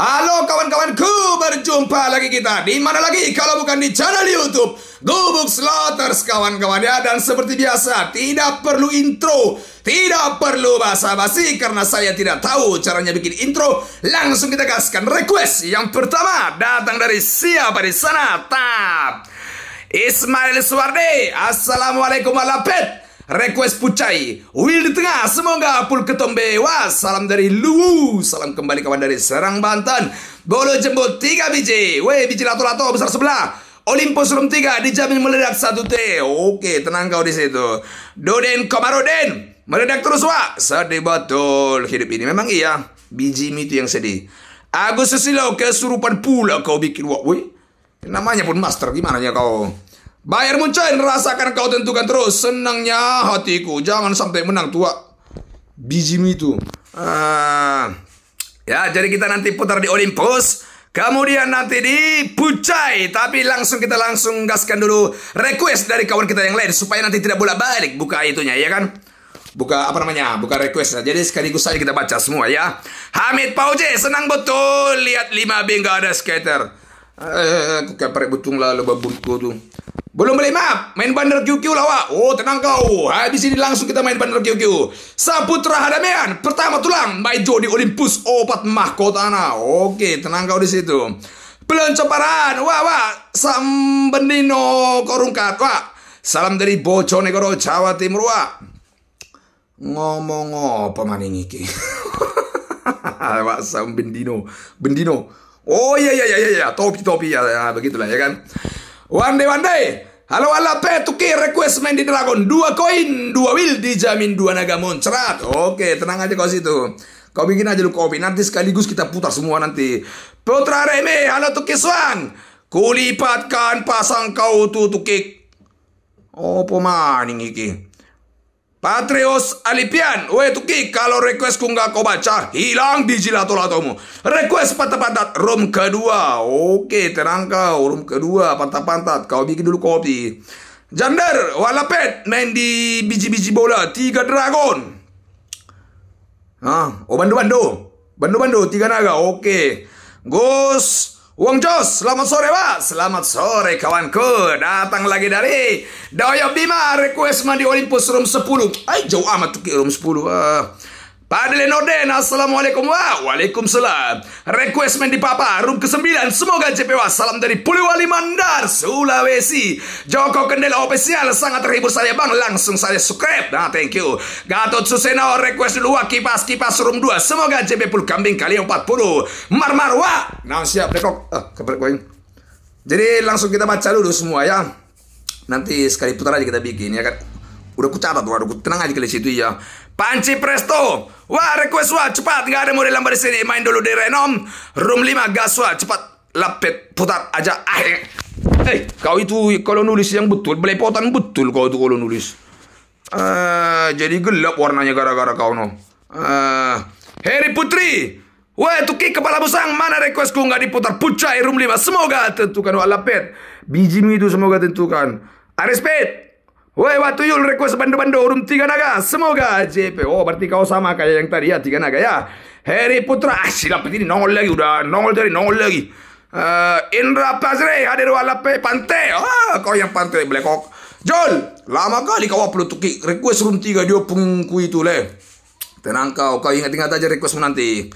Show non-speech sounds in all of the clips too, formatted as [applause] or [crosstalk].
Halo kawan-kawanku, kawan berjumpa lagi kita di mana lagi kalau bukan di channel YouTube Gubuk Slaughters kawan-kawan ya dan seperti biasa tidak perlu intro, tidak perlu basa-basi karena saya tidak tahu caranya bikin intro. Langsung kita gaskan request yang pertama datang dari siapa di sana? Tap Ismail Suwardi. Assalamualaikum warahmatullahi request Pucai, Will di tengah, semoga Pul Ketombe, wah salam dari lu salam kembali kawan dari Serang Banten, Bolo Jembut tiga biji, weh biji lato-lato besar sebelah, Olympus Room 3 dijamin meledak 1T. Oke, tenang kau di situ. Doden Komaroden meledak terus, Wak. Sedih betul hidup ini. Memang iya, biji itu yang sedih. Agus Susilo kesurupan pula kau bikin, Wak. namanya pun master. Gimana ya kau? Bayar muncul, rasakan kau tentukan terus senangnya hatiku. Jangan sampai menang tua. biji itu. Ah. Ya, jadi kita nanti putar di Olympus. Kemudian nanti di Pucai. Tapi langsung kita langsung gaskan dulu request dari kawan kita yang lain. Supaya nanti tidak bolak-balik buka itunya, ya kan? buka apa namanya buka request nah, jadi sekaligus saja kita baca semua ya Hamid Pauje senang betul lihat lima bingga ada skater eh, aku kayak butung lah lebah buntu tuh belum beli map, main bandar QQ lawa. Oh, tenang kau. Habis ini langsung kita main bandar QQ. Saputra Hadamean, pertama tulang, Maijo di Olympus, opat mahkota ana. Oke, tenang kau di situ. Pelencoparan, wah wah, sambendino korungkat, wah. Salam dari Bojonegoro, Jawa Timur, wah. Ngomong apa maning iki? [laughs] wah, sambendino, bendino. Oh iya, iya iya iya iya, topi topi ya, ya begitulah ya kan. One day, one day. Halo ala P, Tuki, request main di Dragon. Dua koin, dua will, dijamin dua naga muncrat. Oke, tenang aja kau situ. Kau bikin aja lu kopi, nanti sekaligus kita putar semua nanti. Putra Reme, halo Tuki Swan. Kulipatkan pasang kau tuh Tukik. Oh, pemaning iki. Patrios Alipian, we tuki kalau request ku nggak kau baca hilang di jilatolatomu. Request pantat-pantat room kedua, oke tenang kau room kedua pantat-pantat kau bikin dulu kopi. Jander Walapet main di biji-biji bola tiga dragon. Ah, oh bandu bandu, bandu bandu tiga naga, oke. Ghost Wong Jos, selamat sore Pak. Selamat sore kawanku. Datang lagi dari Doyo Bima request mandi Olympus Room 10. Ay, jauh amat ke Room 10. Uh. Pak Orden, Assalamualaikum wa Waalaikumsalam. Request di Papa, room ke-9. Semoga JPW. Salam dari Puliwali Mandar, Sulawesi. Joko Kendela official sangat terhibur saya bang. Langsung saya subscribe. Nah, thank you. Gatot Suseno request dulu kipas kipas room 2. Semoga JP Pul Kambing kali 40. wa Nah, siap dekok. Eh, ah, koin Jadi langsung kita baca dulu semua ya. Nanti sekali putar aja kita bikin ya kan. Udah ku catat, udah tenang aja kali situ ya. Panci Presto. Wah, request wah cepat. Nggak ada model lambat di sini. Main dulu di Renom. Room 5 gas wah cepat. Lapet putar aja. Ah. Eh. Hei, kau itu kalau nulis yang betul, belepotan betul kau itu kalau nulis. Uh, jadi gelap warnanya gara-gara kau no. Uh, ah, Harry Putri. Wah, Tuki kepala busang, mana requestku nggak diputar? Pucai room 5, semoga tentukan. Wah, lapet. Bijimu itu semoga tentukan. arespet ah, Wey, what do you request bandu-bandu urum tiga naga? Semoga JP. Oh, berarti kau sama kayak yang tadi ya, tiga naga ya. Harry Putra. Ah, silap ini nongol lagi. Udah nongol dari nongol lagi. Uh, Indra Pazre, hadir walape pantai. Ah, kau yang pantai, Blackhawk. John, lama kali kau perlu tukik request urum tiga dia pengku tu leh. Tenang kau, kau ingat-ingat aja request menanti.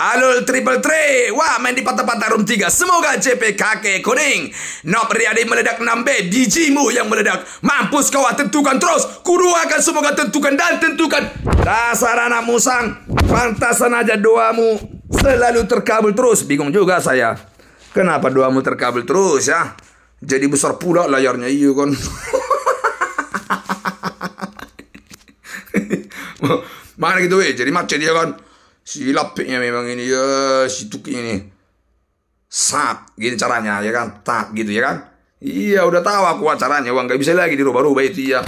halo triple three. Wah, main di patah-patah room 3. Semoga JP kakek kuning. Nop Riyadi meledak 6B. Bijimu yang meledak. Mampus kau ah, tentukan terus. Kudu akan semoga tentukan dan tentukan. Dasar anak musang. Pantasan aja doamu. Selalu terkabul terus. Bingung juga saya. Kenapa doamu terkabul terus ya? Jadi besar pula layarnya. iyo kan. [laughs] Mana gitu weh. Jadi macet dia kan si lapiknya memang ini ya si tuk ini sak gini caranya ya kan tak gitu ya kan iya udah tahu aku caranya uang gak bisa lagi dirubah-rubah itu ya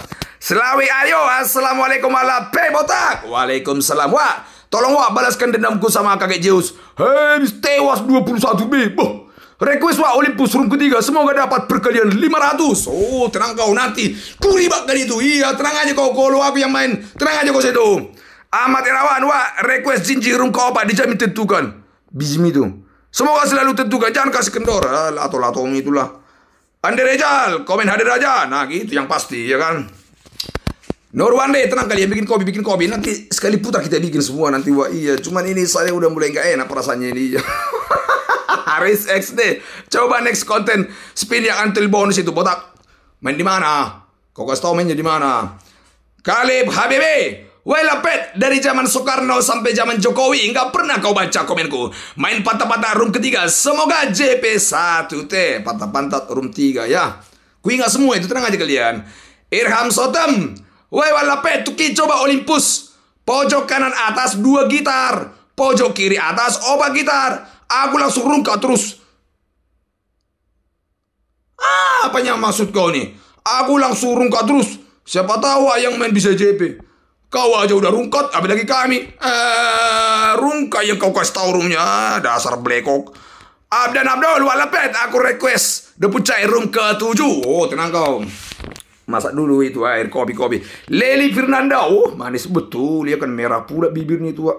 Selawi ayo assalamualaikum ala pe botak waalaikumsalam wa tolong wa balaskan dendamku sama kakek Zeus hei tewas 21 b boh Request wa Olympus room ketiga Semoga dapat perkalian ratus Oh tenang kau nanti Ku dari itu Iya tenang aja kau Kalau aku yang main Tenang aja kau sedum Ahmad Irawan, wah request jinjirum kau, Pak. Dijamin tentukan. bismi itu. Semoga selalu tentukan. Jangan kasih kendor. Atau ah, latomi itulah. Andi Rejal, komen hadir aja. Nah, gitu yang pasti, ya kan? Nurwan tenang tenang kalian ya, bikin kopi, bikin kopi. Nanti sekali putar kita bikin semua nanti. Wah, iya. Cuman ini saya udah mulai nggak enak perasaannya ini. [laughs] Haris XD Coba next konten spin yang until bonus itu botak. Main di mana? kau kasih tau mainnya di mana? Kalib Habibie, pet dari zaman Soekarno sampai zaman Jokowi nggak pernah kau baca komenku. Main patah-patah room ketiga. Semoga JP1T patah patah room tiga ya. Kui nggak semua itu tenang aja kalian. Irham Sotem. Wei walapet tuki coba Olympus. Pojok kanan atas dua gitar. Pojok kiri atas obat gitar. Aku langsung rungkat terus. Ah, yang maksud kau nih? Aku langsung rungkat terus. Siapa tahu yang main bisa JP. Kau aja udah rungkot, lagi kami. Eh, rungka yang kau kasih tau roomnya, dasar blekok. Abdan Abdul, walapet, aku request. Deput cair room ke tujuh. Oh, tenang kau. Masak dulu itu air kopi-kopi. Leli Fernanda, oh manis betul. Dia kan merah pula bibirnya itu.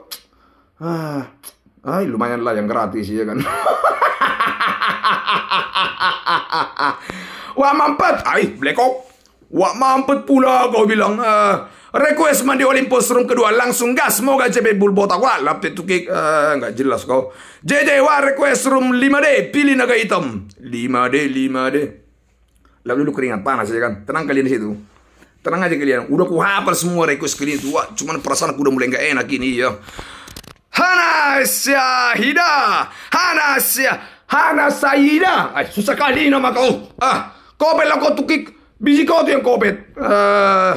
Ah, ah lumayan lah yang gratis ya kan. [laughs] Wah mampet, ay blekok. Wah mampet pula kau bilang. Uh, request mandi Olympus room kedua langsung gas mau gak bul botak wah lapte tukik uh, jelas kau. JJ wah request room 5D pilih naga hitam 5D 5D. Lalu dulu keringat panas aja kan. Tenang kalian di situ. Tenang aja kalian. Udah ku hafal semua request kalian itu. Wah, cuman perasaan aku udah mulai gak enak ini ya. Hanasya Hida. Hanasya. Hanasya Hida. Ay, susah kali nama kau. Ah, kau belok kau tukik. Biji kau tuh yang kopet. Uh, eh,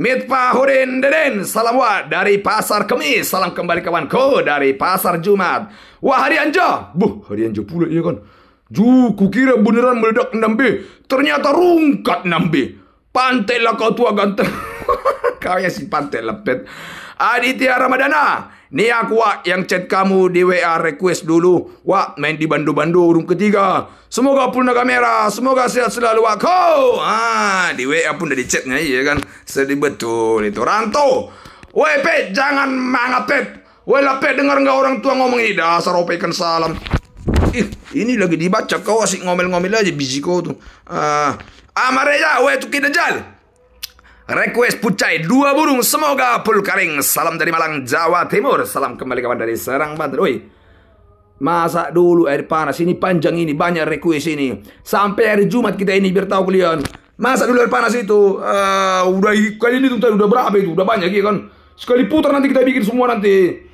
Mitfa Hurin Deden, salam wa dari pasar Kemis, salam kembali kawan ko dari pasar Jumat. Wah hari Anja, buh hari Anja pula iya kan. Ju, kukira beneran meledak 6B, ternyata rungkat 6B. Pantai lah kau tua ganteng. [laughs] Kau yang si pantai lepet. Aditya Ramadana, Ni aku wak yang chat kamu di WA request dulu. Wak main di Bandu-Bandu urung ketiga. Semoga punya kamera, semoga sehat selalu wak kau. Ah, di WA pun udah di chatnya iya kan. Sedih betul itu. Ranto. Woi Pet, jangan mangap Pet. Woi lah Pet, dengar nggak orang tua ngomong ini? Dasar kan salam. Ih, ini lagi dibaca kau asik ngomel-ngomel aja biji kau tuh. Ah, uh, wa woi tuh kita Request Pucai dua burung semoga full kering. Salam dari Malang Jawa Timur. Salam kembali kawan dari Serang Banten. Oi. Masak dulu air panas ini panjang ini banyak request ini. Sampai hari Jumat kita ini biar tahu kalian. Masak dulu air panas itu uh, udah kali ini tuh udah berapa itu? Udah banyak ya kan. Sekali putar nanti kita bikin semua nanti.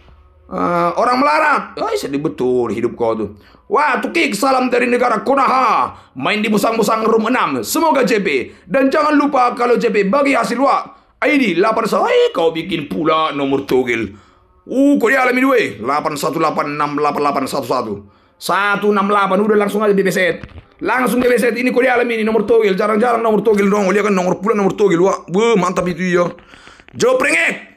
Uh, orang melarat. Oh, sedih iya betul hidup kau tuh. Wah, Tukik, salam dari negara Konaha. Main di musang-musang room 6. Semoga JP. Dan jangan lupa kalau JP bagi hasil wak. ID saya, kau bikin pula nomor togel. Uh, kau dia alami duwe. 81868811. 168, udah langsung aja di dibeset. Langsung dibeset, ini kau dia alami ini nomor togel. Jarang-jarang nomor togel dong. Lihat kan nomor pula nomor togel. Wah, Buh, mantap itu ya. Jawab prengek.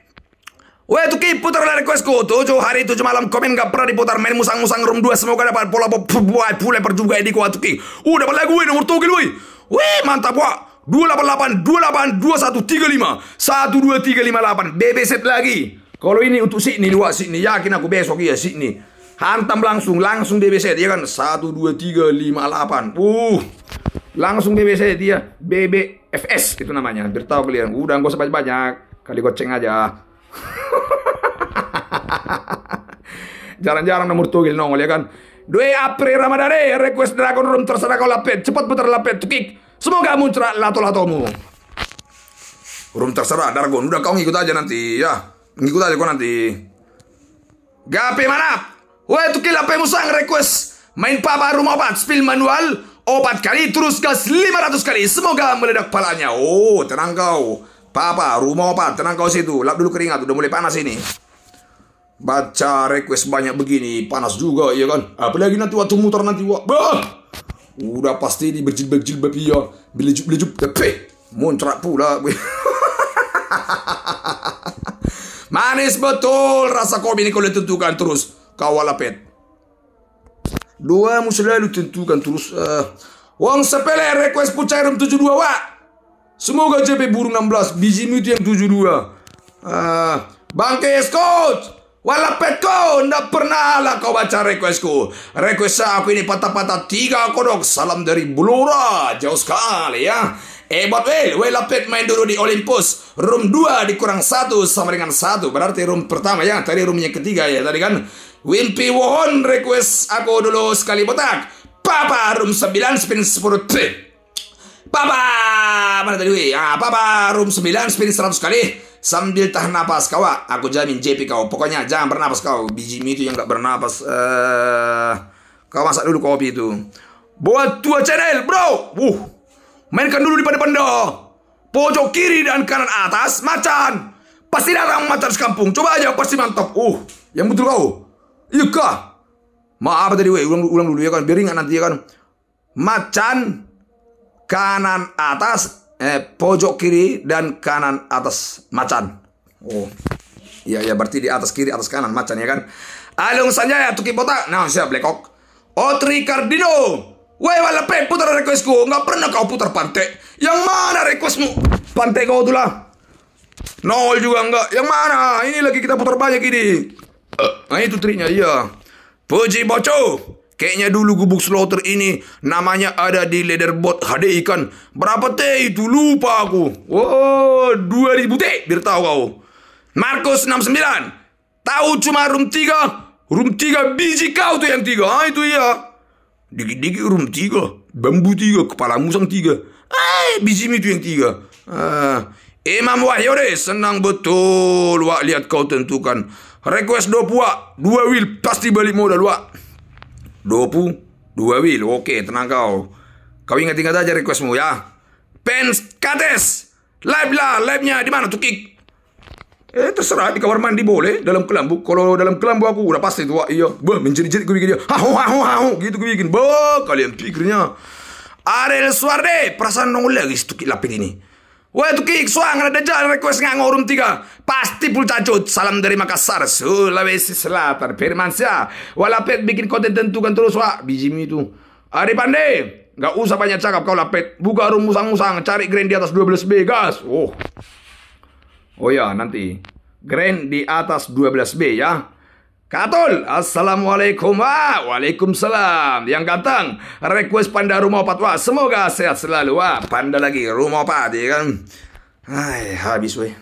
Weh tu putar dari requestku Tujuh hari tujuh malam komen gak pernah diputar Main musang-musang room 2 Semoga dapat pola Buat pula perjuga ini kuat tuki Udah dapat lagu weh nomor tuh weh Weh mantap wak 288 28 lima lapan BB set lagi Kalau ini untuk Sydney dua sini Yakin aku besok ya sini Hantam langsung Langsung BB set ya kan lapan. Uh Langsung BB set dia BBFS itu namanya bertau kalian Udah gak usah banyak-banyak Kali goceng aja [laughs] Jarang-jarang nomor tugil nongol ya kan. Dua April eh, request Dragon Room terserah kau lapet. Cepat putar lapet tukik. Semoga muncrat lato-latomu. Room terserah Dragon. Udah kau ngikut aja nanti ya. Ngikut aja kau nanti. Gapi mana? Wah tukil apa musang request. Main papa rumah obat. Spill manual. Obat kali terus gas 500 kali. Semoga meledak palanya. Oh tenang kau. Papa, rumah apa? Tenang kau situ. Lap dulu keringat, udah mulai panas ini. Baca request banyak begini, panas juga, iya kan? Apalagi nanti waktu muter nanti, wah, bah! Udah pasti di berjil-berjil babi ya. Belejup-belejup, tepe. Ya, Muncrat pula. [laughs] Manis betul rasa kopi ini kau tentukan terus. Kawala pet. Doamu selalu tentukan terus. Uh, Wong sepele request pucairum 72 wak. Semoga JP burung 16, biji mutu yang 72. Ah, bangkis coach. Walapet kau, ndak pernah lah kau baca requestku. Request aku ini patah-patah tiga kodok. Salam dari Blora, jauh sekali ya. Eh, eh, well, Walapet main dulu di Olympus. Room 2 dikurang satu sama dengan satu Berarti room pertama ya, tadi roomnya ketiga ya tadi kan. Wimpi Wohon request aku dulu sekali botak. Papa room 9 spin 10 trip. Papa! Mana tadi weh? Ah, Papa, room 9 spin 100 kali. Sambil tahan napas kau, ah. aku jamin JP kau. Pokoknya jangan bernapas kau. Biji mie itu yang gak bernapas. Uh, kau masak dulu kopi itu. Buat dua channel, bro. Wuh. Mainkan dulu di depan dong. Pojok kiri dan kanan atas, macan. Pasti datang macan sekampung. Coba aja, pasti mantap. Uh, yang betul kau. Iya kah? Maaf tadi weh, ulang, ulang dulu ya kan. Biar ingat nanti ya kan. Macan kanan atas eh, pojok kiri dan kanan atas macan. Oh. Iya ya berarti di atas kiri atas kanan macan ya kan. Alung Sanjaya tuki botak. Nah, siap lekok. Otri Cardino. Weh walapen putar requestku. nggak pernah kau putar pantai. Yang mana requestmu? Pantai kau tuh Nol juga enggak. Yang mana? Ini lagi kita putar banyak ini. Eh, nah itu trinya iya. Puji bocoh Kayaknya dulu gubuk slaughter ini namanya ada di leaderboard HD kan. Berapa T itu? Lupa aku. Oh, 2000 T. Biar tahu kau. Markus 69. Tahu cuma room 3. Room 3 biji kau tuh yang 3. Ah, itu iya. Dikit-dikit room 3. Bambu 3. Kepala musang 3. Eh, ah, biji itu yang 3. Ah. Eh, Imam Wahyore, senang betul. Wah, lihat kau tentukan. Request 2 puak, 2 will pasti balik modal wah. Dopu, dua Will. Oke, tenang kau. Kau ingat-ingat aja requestmu ya. Pens Kates. Live lah, live-nya di mana tuh Eh terserah di kamar mandi boleh dalam kelambu. Kalau dalam kelambu aku udah pasti tua. Iya, bah menjerit-jerit gue bikin dia. Hahu hahu hahu gitu gue bikin. Bah kalian pikirnya. Ariel Suarde, perasaan nongol lagi situ lapin ini. Wah itu kik suang ada jalan request ngangorum tiga. Pasti pul cacut. Salam dari Makassar, Sulawesi Selatan. Firman Syah. Walapet bikin konten tentukan terus wah. biji itu. hari pande nggak usah banyak cakap kau lapet. Buka room musang-musang. Cari grand di atas 12 B. Gas. Oh. Oh ya nanti. Grand di atas 12 B ya. Katul, Assalamualaikum wa Waalaikumsalam Yang ganteng Request panda rumah opat wa, semoga sehat selalu wa. panda lagi rumah opat ya kan Hai, habis weh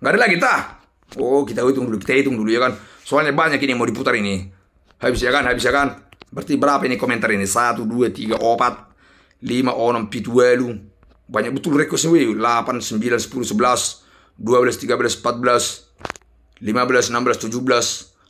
Gak ada lagi tah Oh, kita hitung dulu Kita hitung dulu ya kan Soalnya banyak ini yang mau diputar ini Habis ya kan, habis ya kan Berarti berapa ini komentar ini? Satu, dua, tiga, empat, Lima, oh, enam, pitu, 8 Banyak betul requestnya weh Delapan, sembilan, sepuluh, sebelas Dua belas, tiga belas, empat belas Lima belas, enam belas, tujuh belas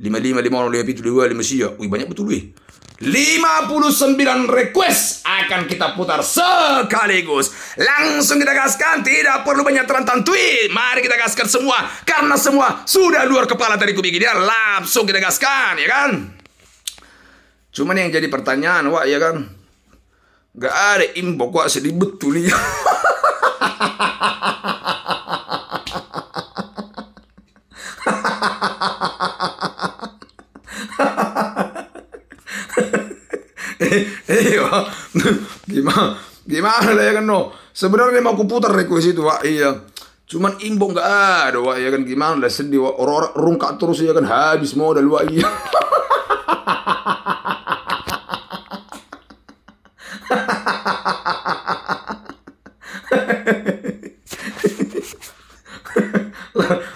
lima lima lima lima lebih dua lima ya, wih banyak betul wih sembilan request akan kita putar sekaligus. Langsung kita gaskan, tidak perlu banyak terantantui. Mari kita gaskan semua, karena semua sudah luar kepala dari kubik ini. Langsung kita gaskan, ya kan? Cuman yang jadi pertanyaan, wah ya kan? Gak ada info wah sedih betul ya. [laughs] [laughs] iya gimana gimana lah ya kan no sebenarnya mau kuputar request itu wah iya cuman imbo nggak ada wah ya kan gimana lah sedih wah orang-orang rungkat terus ya kan habis modal wah iya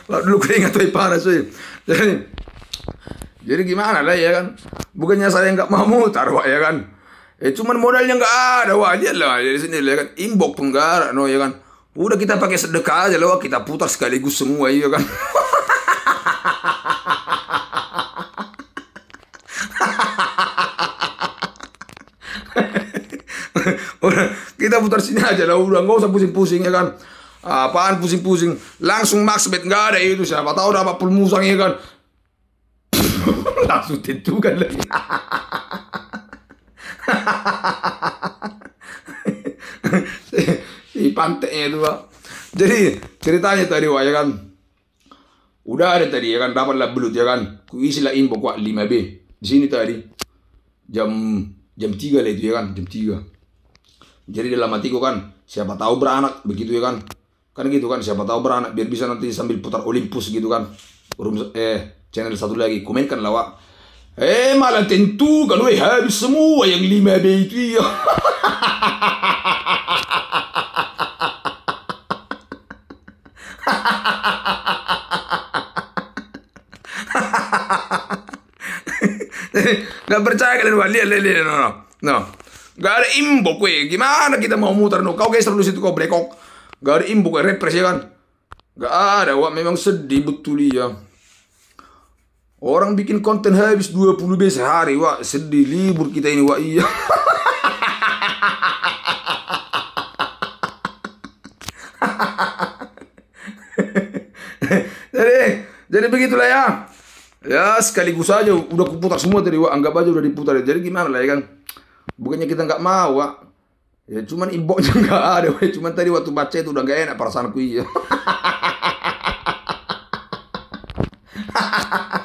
[laughs] lah dulu keringat tuh panas sih jadi jadi gimana lah ya kan? Bukannya saya nggak mau mutar wak ya kan? Eh cuman modalnya nggak ada wak dia lah jadi ya, sini ya kan pun penggarak no ya kan. Udah kita pakai sedekah aja lah wak kita putar sekaligus semua ya kan. [laughs] kita putar sini aja lah udah nggak usah pusing-pusing ya kan apaan pusing-pusing langsung maksbet nggak ada itu siapa tahu dapat pulmusang ya kan langsung [laughs] [laughs] kan lagi. si pantai itu pak. Jadi ceritanya tadi wah ya kan. Udah ada tadi ya kan dapat lah belut ya kan. Ku isi lah inbox kuat lima b Di sini tadi jam jam tiga lah itu ya kan jam tiga Jadi dalam hatiku kan siapa tahu beranak begitu ya kan. Kan gitu kan siapa tahu beranak biar bisa nanti sambil putar Olympus gitu kan. Rum eh channel satu lagi komenkan lah eh malah tentu kalau eh habis semua yang lima B itu ya Gak percaya kalian wali, lihat, no, no, no. Gak ada imbo kue, gimana kita mau muter no? Kau guys terus itu kau brekok. Gak ada imbo kue, represi ya kan? Gak ada, wah memang sedih betul ya. Orang bikin konten habis 20 base sehari. Wah, sedih libur kita ini. Wah, iya. [laughs] jadi, jadi begitulah ya. Ya, sekaligus saja udah kuputar semua tadi. Wah, anggap aja udah diputar. Jadi gimana lah ya kan? Bukannya kita nggak mau, Wah. Ya cuman inboxnya [laughs] nggak ada, wah. cuman tadi waktu baca itu udah nggak enak perasaanku iya. [laughs]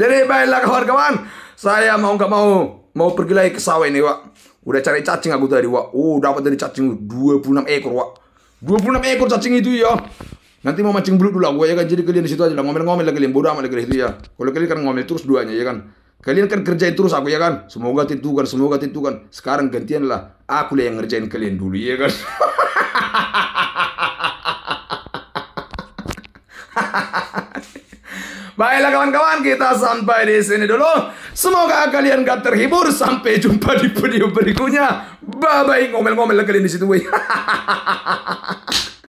Jadi baiklah kawan-kawan, saya mau nggak mau mau pergi lagi ke sawah ini, Wak. Udah cari cacing aku tadi, Wak. Oh, dapat dari cacing 26 ekor, Wak. 26 ekor cacing itu ya. Nanti mau mancing belut dulu lah gue ya kan Jadi kalian di situ aja lah Ngomel-ngomel lagi kalian Bodoh amat lah kalian itu ya Kalau kalian kan ngomel terus duanya ya kan Kalian kan kerjain terus aku ya kan Semoga tentukan Semoga tentukan Sekarang gantian lah Aku lah yang ngerjain kalian dulu ya kan [laughs] Baiklah kawan-kawan, kita sampai di sini dulu. Semoga kalian gak terhibur. Sampai jumpa di video berikutnya. Bye-bye. Ngomel-ngomel kalian di situ. [laughs]